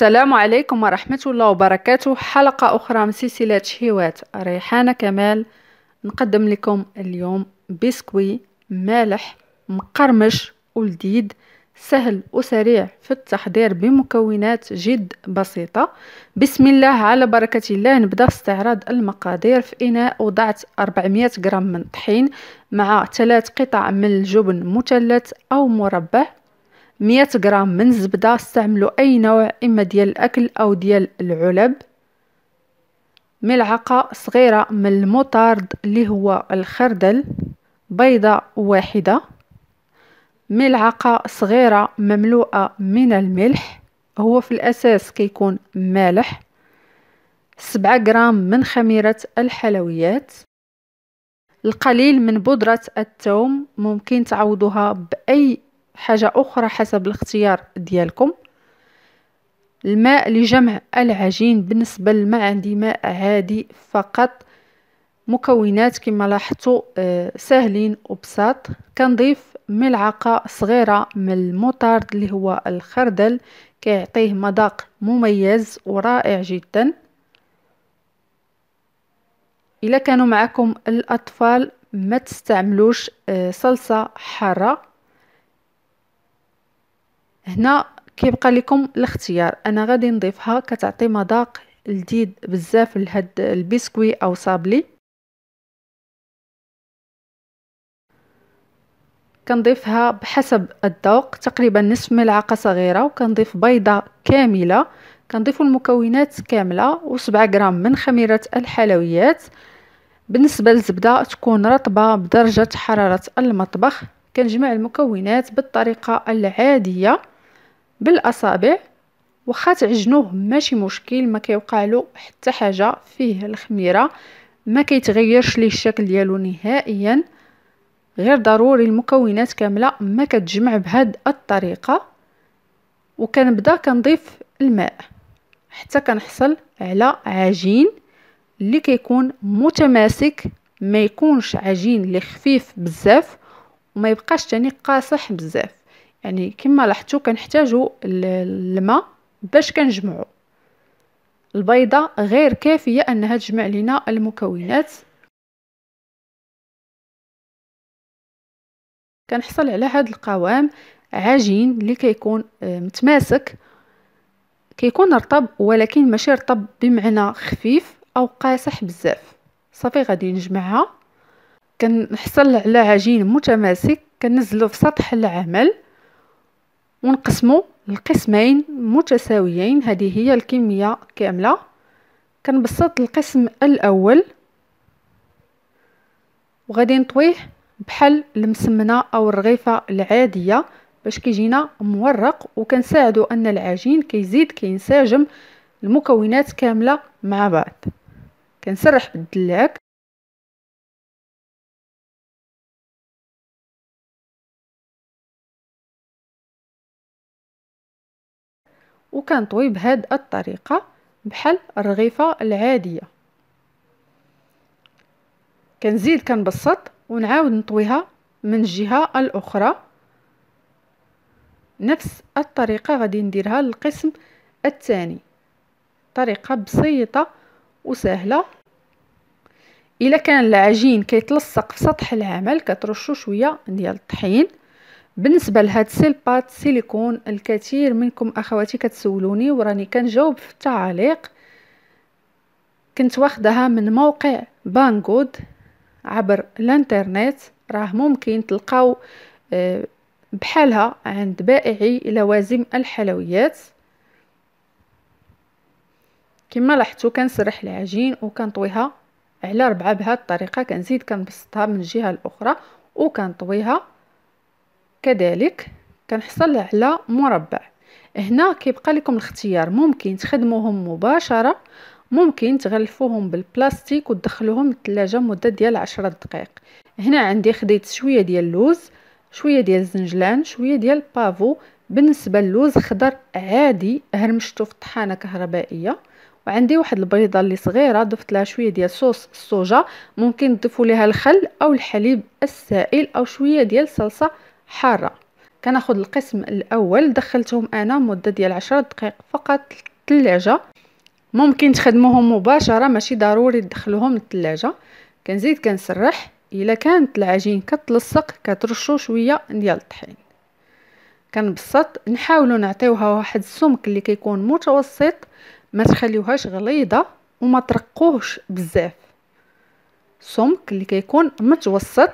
السلام عليكم ورحمة الله وبركاته حلقة أخرى من سلسلة شهيوات ريحانة كمال نقدم لكم اليوم بسكوي مالح مقرمش ولديد سهل وسريع في التحضير بمكونات جد بسيطة بسم الله على بركة الله نبدأ في استعراض المقادير في إناء وضعت 400 غرام من طحين مع ثلاث قطع من الجبن مثلث أو مربع 100 غرام من الزبدة استعملوا أي نوع إما ديال الأكل أو ديال العلب ملعقة صغيرة من المطارد اللي هو الخردل بيضة واحدة ملعقة صغيرة مملوءة من الملح هو في الأساس كيكون مالح سبعة غرام من خميرة الحلويات القليل من بودرة التوم ممكن تعوضها بأي حاجة أخرى حسب الاختيار ديالكم الماء لجمع العجين بالنسبة للماء عندي ماء عادي فقط مكونات كما لاحظتوا آه، سهلين وبساط كنضيف ملعقة صغيرة من المطارد اللي هو الخردل كيعطيه مذاق مميز ورائع جدا إلا كانوا معكم الأطفال ما تستعملوش آه، صلصة حارة هنا كيبقى لكم الاختيار انا غادي نضيفها كتعطي مذاق لذيذ بزاف لهاد البسكوي او صابلي كنضيفها بحسب الذوق تقريبا نصف ملعقه صغيره وكنضيف بيضه كامله كنضيف المكونات كامله و7 غرام من خميره الحلويات بالنسبه للزبده تكون رطبه بدرجه حراره المطبخ كنجمع المكونات بالطريقه العاديه بالاصابع واخا تعجنوه ماشي مشكل ما كيوقع له حتى حاجه فيه الخميره ما كيتغيرش ليه الشكل ديالو نهائيا غير ضروري المكونات كامله ما كتجمع بهاد الطريقه وكنبدا كنضيف الماء حتى كنحصل على عجين اللي كيكون متماسك ما يكونش عجين اللي خفيف بزاف وما يبقاش تاني قاصح بزاف يعني كما لاحظتوا كنحتاجوا الماء باش كنجمعوا البيضه غير كافيه انها تجمع لنا المكونات كنحصل على هذا القوام عجين اللي كيكون آه، متماسك كيكون رطب ولكن ماشي رطب بمعنى خفيف او قاسح بزاف صافي غادي نجمعها كنحصل على عجين متماسك كنزلو في سطح العمل ونقسمو لقسمين متساويين هذه هي الكمية كاملة كنبسط القسم الأول وغادي نطويه بحال المسمنة أو الرغيفة العادية باش كيجينا مورق وكنساعدو أن العجين كيزيد كينسجم المكونات كاملة مع بعض كنسرح بالدلاك وكنطوي بهاد الطريقة بحال الرغيفة العادية كنزيد كنبسط ونعاود نطويها من الجهة الأخرى نفس الطريقة غادي نديرها للقسم الثاني طريقة بسيطة وسهلة إلا كان العجين كيتلصق في سطح العمل كترشو شوية ديال الطحين بالنسبه لهاد بات سيليكون الكثير منكم اخواتي كتسولوني وراني كنجاوب في التعليق كنت واخدها من موقع بانغود عبر الانترنت راه ممكن تلقاو آه، بحالها عند بائعي لوازم الحلويات كما لاحظتوا كنسرح العجين وكنطويها على ربعه بهذه الطريقه كنزيد كنبسطها من الجهه الاخرى وكنطويها كذلك كنحصل على مربع هنا كيبقى لكم الاختيار ممكن تخدموهم مباشره ممكن تغلفوهم بالبلاستيك وتدخلوهم الثلاجه مده ديال 10 دقائق هنا عندي خديت شويه ديال اللوز شويه ديال الزنجلان شويه ديال البافو بالنسبه للوز خضر عادي هرمشتو في طحانه كهربائيه وعندي واحد البيضه اللي صغيره ضفت لها شويه ديال صوص الصوجه ممكن تضيفوا لها الخل او الحليب السائل او شويه ديال صلصه حارة كناخد القسم الاول دخلتهم انا مده ديال عشرة دقائق فقط الثلاجه ممكن تخدموهم مباشره ماشي ضروري تدخلوهم للثلاجه كنزيد كنسرح الا كانت العجين كتلصق كترشو شويه ديال الطحين كنبسط نحاولو نعطيوها واحد السمك اللي كيكون متوسط ما تخليوهاش غليظه وما ترقوهش بزاف سمك اللي كيكون متوسط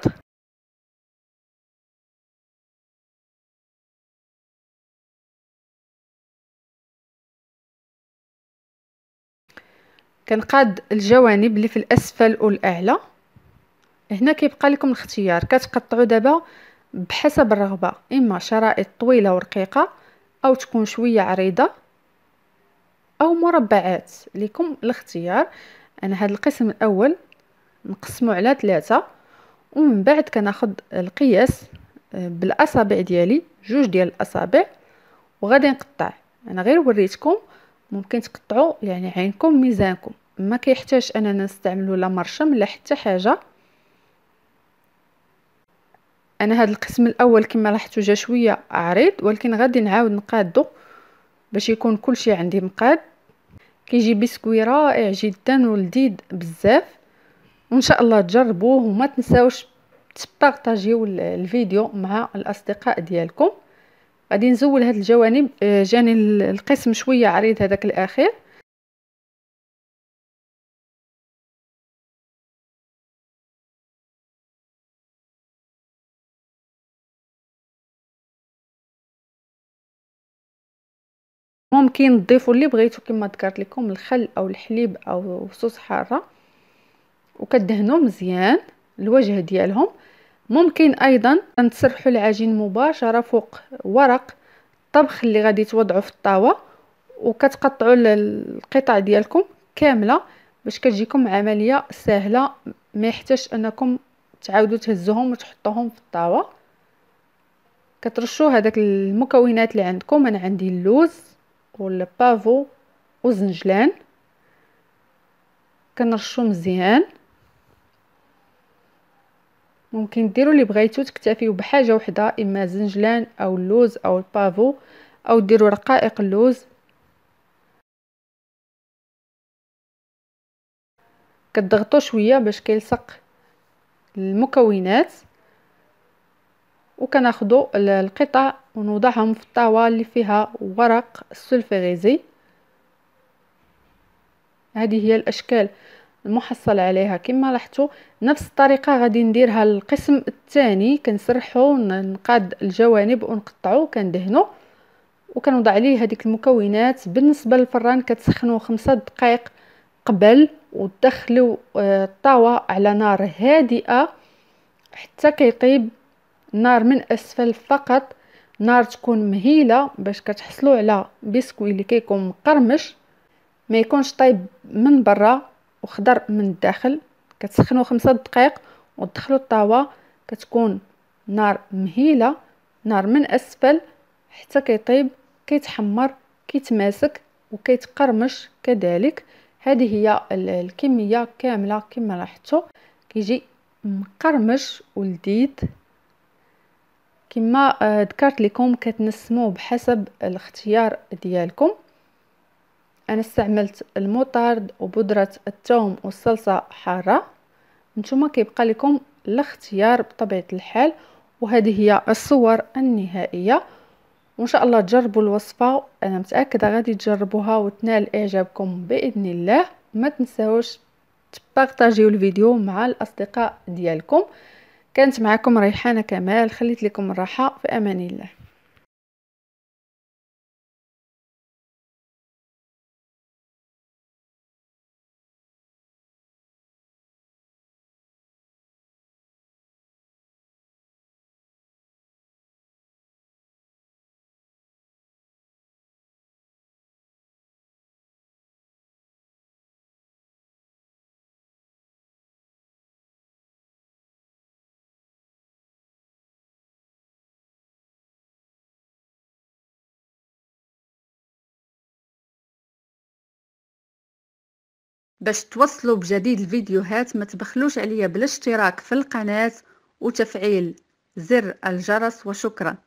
كنقاد الجوانب اللي في الاسفل والاعلى هنا كيبقى لكم الاختيار كتقطعوا دابا بحسب الرغبه اما شرائط طويله ورقيقه او تكون شويه عريضه او مربعات لكم الاختيار انا هذا القسم الاول نقسمه على ثلاثة ومن بعد كناخذ القياس آه، بالاصابع ديالي جوج ديال الاصابع وغادي نقطع انا غير وريتكم ممكن تقطعوا يعني عينكم ميزانكم ما كيحتاج اننا نستعملوا لا مرشم لا حتى حاجه انا هذا القسم الاول كما لاحظتوا جا شويه عريض ولكن غادي نعاود نقادو باش يكون كل شيء عندي مقاد كيجي بسكوي رائع جدا ولذيذ بزاف وان شاء الله تجربوه وما تنساوش تبارطاجيو الفيديو مع الاصدقاء ديالكم غادي نزول هاد الجوانب آه، جاني القسم شويه عريض هذاك الاخير ممكن تضيفوا اللي بغيتو كما ذكرت لكم الخل او الحليب او صوص حاره وكدهنوا مزيان الوجه ديالهم ممكن ايضا ان تسرحوا العجين مباشره فوق ورق الطبخ اللي غادي توضعوا في الطاوه وكتقطعوا القطع ديالكم كامله باش كتجيكم عمليه سهله ما يحتاج انكم تعاودوا تهزوهم وتحطوهم في الطاوه كترشوا هذاك المكونات اللي عندكم انا عندي اللوز والبافو وزنجلان كنرشو مزيان ممكن ديروا اللي بغيتو تكتفيو بحاجه وحده اما زنجلان او اللوز او البافو او ديروا رقائق اللوز كتضغطوا شويه باش كيلصق المكونات وكناخذوا القطع ونوضعهم في الطاوه اللي فيها ورق السلفغيزي هذه هي الاشكال المحصل عليها كما لاحظتوا نفس الطريقه غادي نديرها القسم الثاني كنسرحو نقاد الجوانب ونقطعو كندهنو وكنوضع عليه هذيك المكونات بالنسبه للفران كتسخنو خمسة دقائق قبل وتدخلوا آه، الطاوه على نار هادئه حتى كيطيب النار من اسفل فقط نار تكون مهيله باش كتحصلوا على بسكوي اللي كيكون مقرمش ما يكونش طايب من برا وخضر من الداخل كتسخنو خمسة دقائق وتدخلو الطاوة كتكون نار مهيلة نار من اسفل حتى كيطيب كيتحمر كيتماسك وكيتقرمش كذلك هذه هي الكميه كامله كما لاحظتوا كيجي مقرمش ولذيذ كما آه، ذكرت لكم كتنسموه بحسب الاختيار ديالكم انا استعملت الموطارد وبودره الثوم والصلصه حاره نتوما كيبقى لكم الاختيار بطبيعه الحال وهذه هي الصور النهائيه وان شاء الله تجربوا الوصفه انا متاكده غادي تجربوها وتنال اعجابكم باذن الله ما تنساوش تبارطاجيو الفيديو مع الاصدقاء ديالكم كانت معكم ريحانه كمال خليت لكم الراحه في امان الله باش توصلوا بجديد الفيديوهات ما تبخلوش عليا بالاشتراك في القناة وتفعيل زر الجرس وشكرا